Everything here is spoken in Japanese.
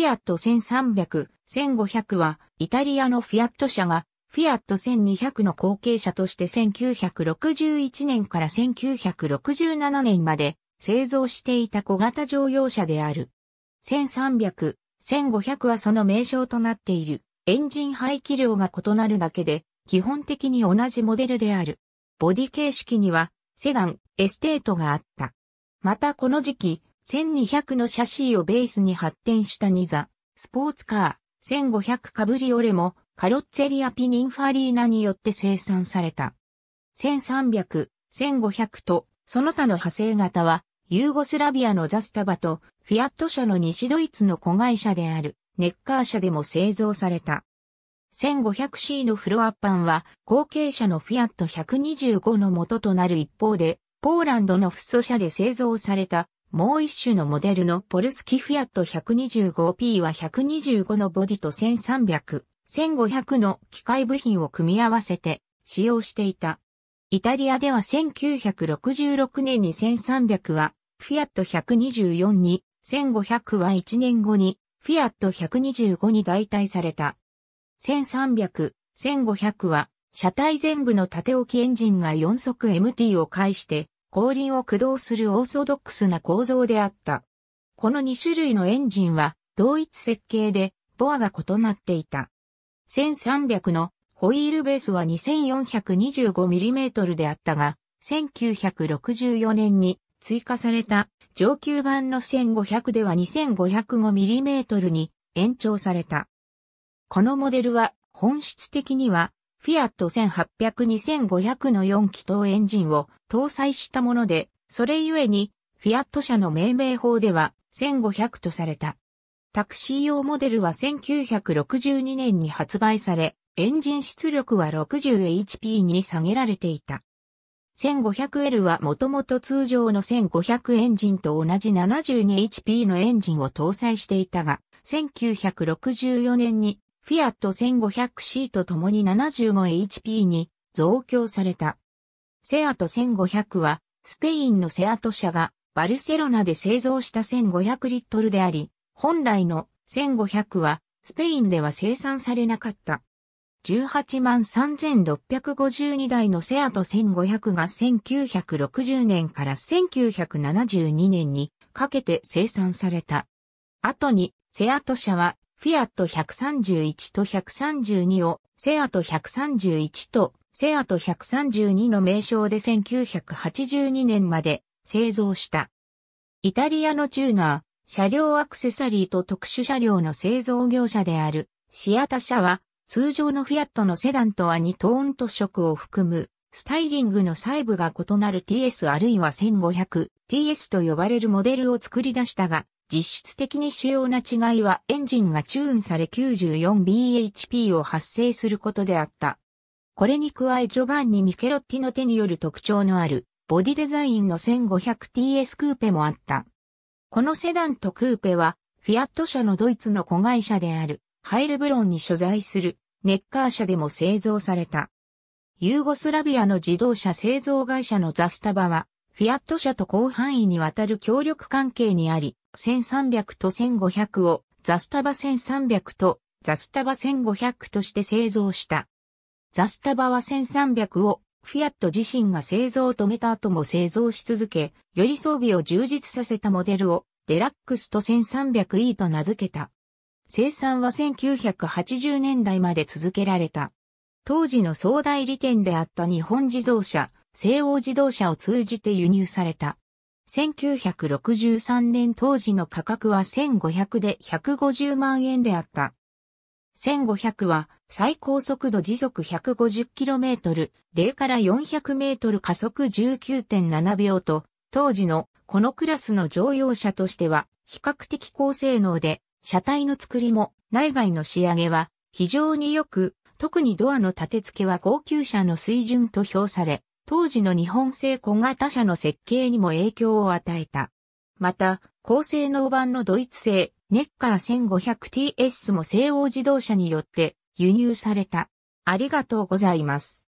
フィアット1300、1500は、イタリアのフィアット社が、フィアット1200の後継者として1961年から1967年まで製造していた小型乗用車である。1300、1500はその名称となっている。エンジン排気量が異なるだけで、基本的に同じモデルである。ボディ形式には、セダン、エステートがあった。またこの時期、1200のシャシーをベースに発展したニザ、スポーツカー、1500カブリオレもカロッツェリアピニンファリーナによって生産された。1300、1500と、その他の派生型は、ユーゴスラビアのザスタバと、フィアット社の西ドイツの子会社である、ネッカー社でも製造された。1500C のフロアパンは、後継者のフィアット125の元となる一方で、ポーランドのフッソ社で製造されたもう一種のモデルのポルスキフィアット 125P は125のボディと1300、1500の機械部品を組み合わせて使用していた。イタリアでは1966年に1300はフィアット124に、1500は1年後にフィアット125に代替された。1300、1500は車体全部の縦置きエンジンが4速 MT を介して後輪を駆動するオーソドックスな構造であった。この2種類のエンジンは同一設計でボアが異なっていた。1300のホイールベースは 2425mm であったが、1964年に追加された上級版の1500では 2505mm に延長された。このモデルは本質的にはフィアット1800-2500の4気筒エンジンを搭載したもので、それゆえに、フィアット社の命名法では1500とされた。タクシー用モデルは1962年に発売され、エンジン出力は 60HP に下げられていた。1500L はもともと通常の1500エンジンと同じ 72HP のエンジンを搭載していたが、1964年にフィアット 1500C と共に 75HP に増強された。セアト1500は、スペインのセアト社がバルセロナで製造した1500リットルであり、本来の1500はスペインでは生産されなかった。18万3652台のセアト1500が1960年から1972年にかけて生産された。後にセアト社はフィアット131と132を、セアト131と、セアト132の名称で1982年まで製造した。イタリアのチューナー、車両アクセサリーと特殊車両の製造業者である、シアタ社は、通常のフィアットのセダンとは2トーンと色を含む、スタイリングの細部が異なる TS あるいは 1500TS と呼ばれるモデルを作り出したが、実質的に主要な違いはエンジンがチューンされ 94bhp を発生することであった。これに加えジョバンニ・ミケロッティの手による特徴のあるボディデザインの 1500TS クーペもあった。このセダンとクーペはフィアット社のドイツの子会社であるハイルブロンに所在するネッカー社でも製造された。ユーゴスラビアの自動車製造会社のザスタバはフィアット社と広範囲にわたる協力関係にあり、1300と1500をザスタバ1300とザスタバ1500として製造した。ザスタバは1300をフィアット自身が製造を止めた後も製造し続け、より装備を充実させたモデルをデラックスと 1300E と名付けた。生産は1980年代まで続けられた。当時の総代理店であった日本自動車、西欧自動車を通じて輸入された。1963年当時の価格は1500で150万円であった。1500は最高速度時速 150km、0から 400m 加速19.7秒と、当時のこのクラスの乗用車としては比較的高性能で、車体の作りも内外の仕上げは非常に良く、特にドアの立て付けは高級車の水準と評され、当時の日本製小型車の設計にも影響を与えた。また、高性能版のドイツ製ネッカー 1500TS も西欧自動車によって輸入された。ありがとうございます。